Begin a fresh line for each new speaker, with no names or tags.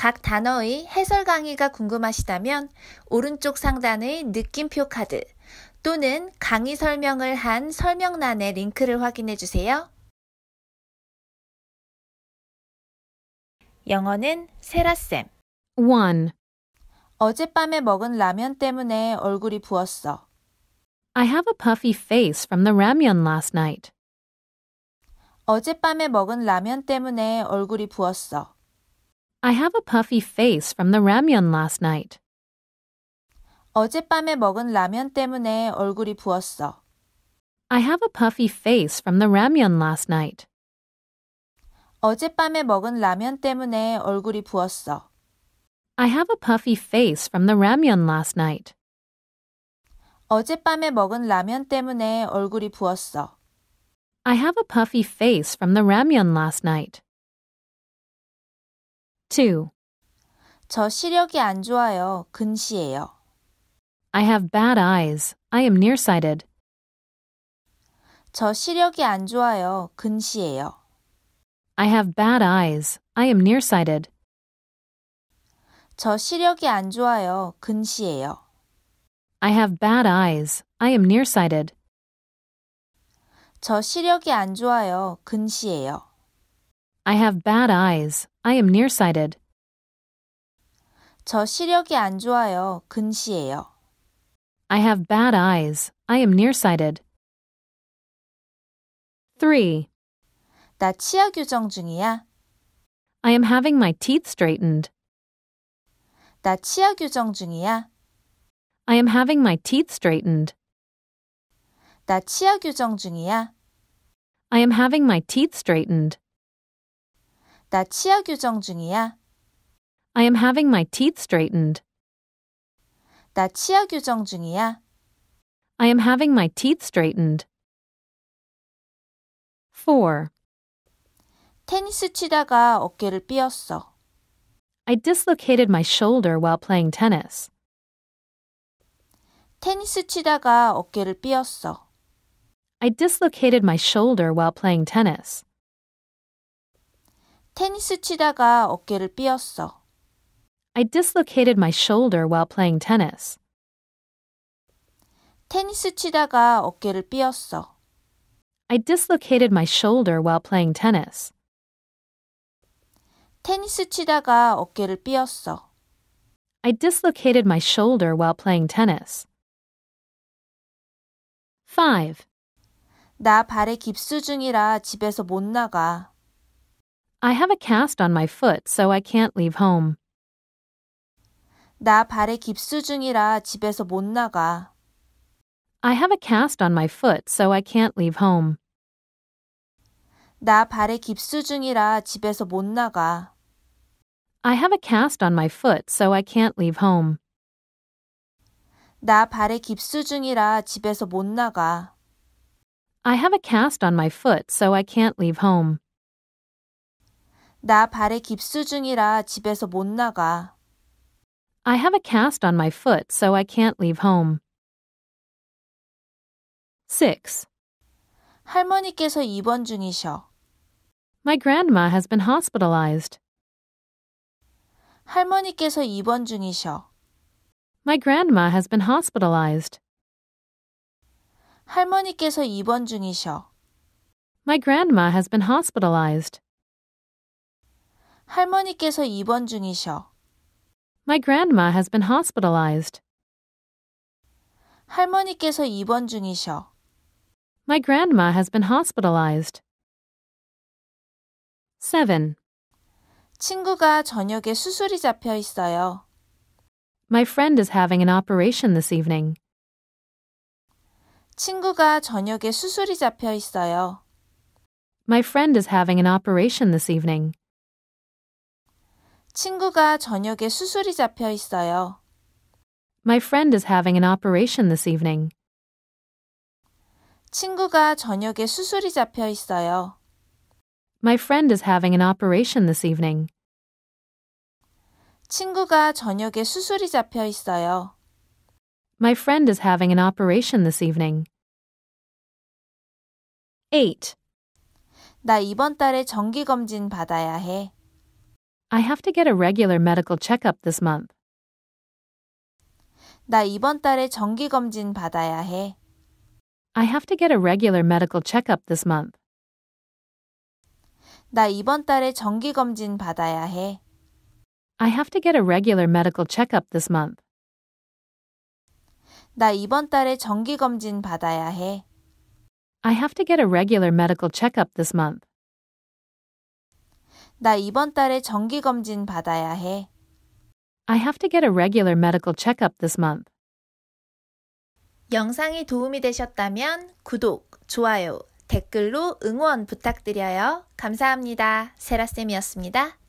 각 단어의 해설 강의가 궁금하시다면 오른쪽 상단의 느낌표 카드 또는 강의 설명을 한 설명란의 링크를 확인해 주세요. 영어는 세라쌤. 1. 어젯밤에 먹은 라면 때문에 얼굴이 부었어.
I have a puffy face from the ramyun last night.
어젯밤에 먹은 라면 때문에 얼굴이 부었어.
I have a puffy face from the ramyun last night. 어젯밤에 먹은 라면 때문에 얼굴이 부었어. I have a puffy face from the ramyun last night.
어젯밤에 먹은 라면 때문에 얼굴이 부었어.
I have a puffy face from the ramyun last night.
어젯밤에 먹은 라면 때문에 얼굴이 부었어.
I have a puffy face from the ramyun last night. 2.
저 시력이 안 좋아요. 근시예요.
I have bad eyes. I am nearsighted.
저 시력이 안 좋아요. 근시예요.
I have bad eyes. I am nearsighted.
저 시력이 안 좋아요. 근시예요.
I have bad eyes. I am nearsighted.
저 시력이 안 좋아요. 근시예요.
I have bad eyes. I am nearsighted.
저 시력이 안 좋아요. 근시예요.
I have bad eyes. I am nearsighted. 3. 나 치아 교정 중이야. I am having my teeth straightened. 나 치아 교정 중이야. I am having my teeth straightened. 나 치아 교정 중이야. I am having my teeth straightened. 나 치아 교정 중이야. I am having my teeth straightened. 나 치아 교정 중이야. I am having my teeth straightened. 4.
테니스 치다가 어깨를 삐었어.
I dislocated my shoulder while playing tennis.
테니스 치다가 어깨를 삐었어.
I dislocated my shoulder while playing tennis.
테니스 치다가 어깨를 삐었어.
I dislocated my shoulder while playing tennis.
테니스 치다가 어깨를 삐었어.
I dislocated my shoulder while playing tennis. 테니스 치다가 어깨를 삐었어. I dislocated my shoulder while playing tennis. 5. 나 발에 깁스
중이라 집에서 못 나가.
I have a cast on my foot, so I can't leave home.
나 발에 깁스 중이라 집에서 못 나가.
I have a cast on my foot, so I can't leave home.
나 발에 깁스 중이라 집에서 못 나가.
I have a cast on my foot, so I can't leave home.
나 발에 깁스 중이라 집에서 못 나가.
I have a cast on my foot, so I can't leave home.
나 발에 깁스 중이라 집에서 못 나가.
I have a cast on my foot, so I can't leave home. 6.
할머니께서
입원 중이셔. My grandma has been hospitalized. 할머니께서 입원 중이셔. My grandma has been hospitalized.
할머니께서 입원 중이셔.
My grandma has been hospitalized. 할머니께서
입원 중이셔.
My grandma has been hospitalized.
할머니께서 입원 중이셔.
My grandma has been hospitalized. 7.
친구가 저녁에 수술이 잡혀 있어요.
My friend is having an operation this evening.
친구가 저녁에 수술이 잡혀 있어요.
My friend is having an operation this evening.
친구가 저녁에 수술이 잡혀 있어요.
My friend is having an operation this evening.
친구가 저녁에 수술이 잡혀 있어요.
My friend is having an operation this evening.
친구가 저녁에 수술이 잡혀 있어요.
My friend is having an operation this evening.
8. 나 이번 달에 정기 검진 받아야 해.
I have to get a regular medical checkup this month.
나 이번 달에 정기 검진 받아야 해.
I have to get a regular medical checkup this month.
나 이번 달에 정기 검진 받아야 해.
I have to get a regular medical checkup this month.
나 이번 달에 정기 검진 받아야 해.
I have to get a regular medical checkup this month.
나 이번 달에 정기 검진
받아야 해. I have to get a regular medical checkup this month.
영상이 도움이 되셨다면 구독, 좋아요, 댓글로 응원 부탁드려요. 감사합니다. 세라쌤이었습니다.